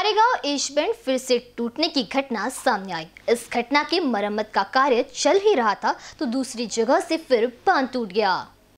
कारेगांव एशबैंड फिर से टूटने की घटना सामने आई इस घटना के मरम्मत का कार्य चल ही रहा था तो दूसरी जगह से फिर बांध टूट गया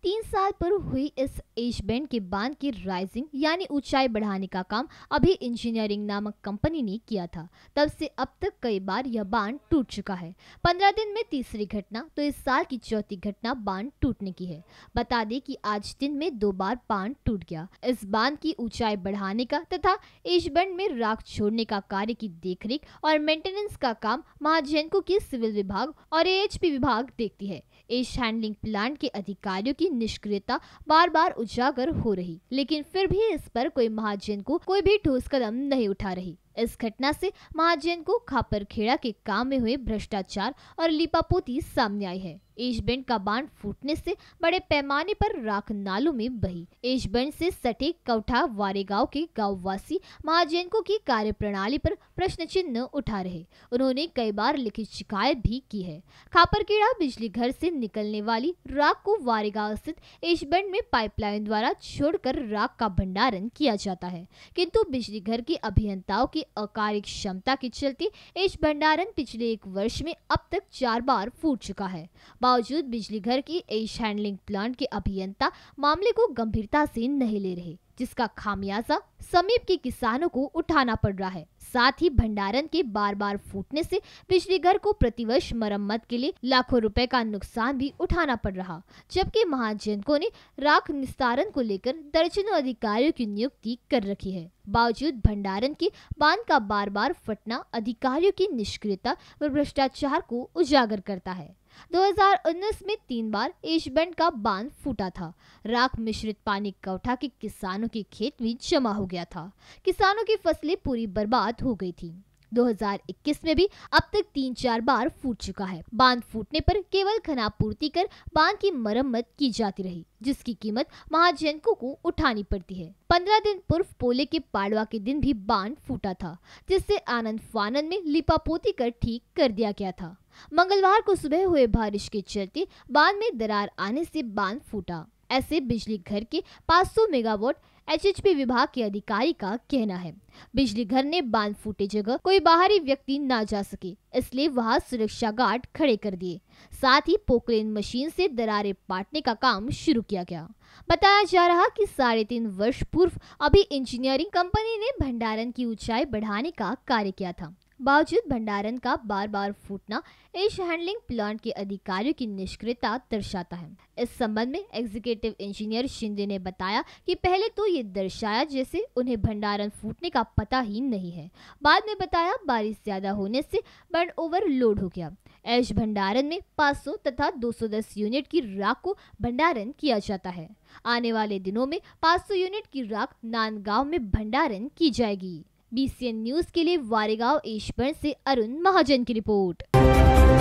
तीन साल पर हुई इस एज बैंड के बांध की राइजिंग यानी ऊंचाई बढ़ाने का काम अभी इंजीनियरिंग नामक कंपनी ने किया था तब से अब तक कई बार यह बांध टूट चुका है पंद्रह दिन में तीसरी घटना तो इस साल की चौथी घटना बांध टूटने की है बता दें कि आज दिन में दो बार बांध टूट गया इस बांध की ऊंचाई बढ़ाने का तथा एज बैंड में राख छोड़ने का कार्य की देखरेख और मेंटेनेंस का काम महाजैनको की सिविल विभाग और ए विभाग देखती है एज हैंडलिंग प्लांट के अधिकारियों की निष्क्रियता बार बार उजागर हो रही लेकिन फिर भी इस पर कोई महाजन को कोई भी ठोस कदम नहीं उठा रही इस घटना से महाजन को खापरखेड़ा के काम में हुए भ्रष्टाचार और लिपापोती सामने आई है एशबेंड का बांध फूटने से बड़े पैमाने पर राख नालों में बही एशबेंड से सटे कौठा वारे गांव के गांववासी महाजैनको की कार्य प्रणाली पर प्रश्न चिन्ह उठा रहे उन्होंने कई बार लिखित शिकायत भी की है खापरखेड़ा बिजली घर से निकलने वाली राख को वारेगांव स्थित एशबेंड में पाइपलाइन द्वारा छोड़कर राख का भंडारण किया जाता है किंतु बिजली घर के अभियंताओं की की अकार्य क्षमता के चलते इस भंडारण पिछले एक वर्ष में अब तक चार बार फूट चुका है बावजूद बिजली घर की इस हैंडलिंग प्लांट के अभियंता मामले को गंभीरता से नहीं ले रहे जिसका खामियाजा समीप के किसानों को उठाना पड़ रहा है साथ ही भंडारण के बार बार फूटने से बिजली घर को प्रतिवर्ष मरम्मत के लिए लाखों रुपए का नुकसान भी उठाना पड़ रहा जबकि महाजनकों ने राख निस्तारण को लेकर दर्जनों अधिकारियों की नियुक्ति कर रखी है बावजूद भंडारण के बांध का बार बार फटना अधिकारियों की निष्क्रियता व भ्रष्टाचार को उजागर करता है 2019 में तीन बार एशबैंड का बांध फूटा था राख मिश्रित पानी कौठा के किसानों के खेत में जमा हो गया था किसानों की फसलें पूरी बर्बाद हो गई थी 2021 में भी अब तक तीन चार बार फूट चुका है बांध फूटने पर केवल पूर्ति कर बांध की मरम्मत की जाती रही जिसकी कीमत महाजनकों को उठानी पड़ती है पंद्रह दिन पूर्व पोले के पाड़वा के दिन भी बांध फूटा था जिससे आनंद फानंद में लिपापोती कर ठीक कर दिया गया था मंगलवार को सुबह हुए बारिश के चलते बांध में दरार आने से बांध फूटा ऐसे बिजली घर के 500 मेगावाट एचएचपी विभाग के अधिकारी का कहना है बिजली घर ने बांध फूटे जगह कोई बाहरी व्यक्ति ना जा सके इसलिए वहां सुरक्षा गार्ड खड़े कर दिए साथ ही पोकलेन मशीन से दरारें पाटने का काम शुरू किया गया बताया जा रहा कि साढ़े तीन वर्ष पूर्व अभी इंजीनियरिंग कंपनी ने भंडारण की ऊंचाई बढ़ाने का कार्य किया था बावजूद भंडारण का बार बार फूटना एश हैंडलिंग प्लांट के अधिकारियों की निष्क्रियता दर्शाता है इस संबंध में एग्जीक्यूटिव इंजीनियर शिंदे ने बताया कि पहले तो ये दर्शाया जैसे उन्हें भंडारण फूटने का पता ही नहीं है बाद में बताया बारिश ज्यादा होने से बर्न ओवरलोड हो गया एश भंडारण में 500 तथा 210 यूनिट की राख को भंडारण किया जाता है आने वाले दिनों में 500 यूनिट की राख नांदगांव में भंडारण की जाएगी बीसीएन न्यूज के लिए वारेगांव ईश्वर से अरुण महाजन की रिपोर्ट